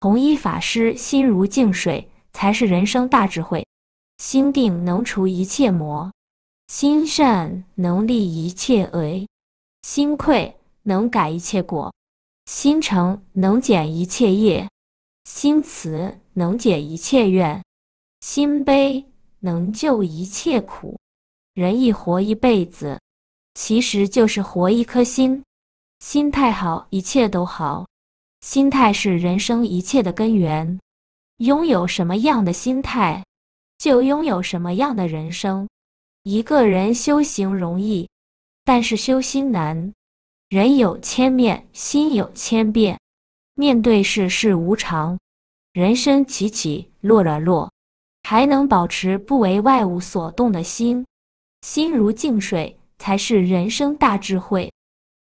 弘一法师心如静水，才是人生大智慧。心定能除一切魔，心善能立一切恶，心愧能改一切过，心诚能减一切业，心慈能解一切怨，心悲能救一切苦。人一活一辈子，其实就是活一颗心。心态好，一切都好。心态是人生一切的根源，拥有什么样的心态，就拥有什么样的人生。一个人修行容易，但是修心难。人有千面，心有千变。面对世事无常，人生起起落落落，还能保持不为外物所动的心，心如静水，才是人生大智慧。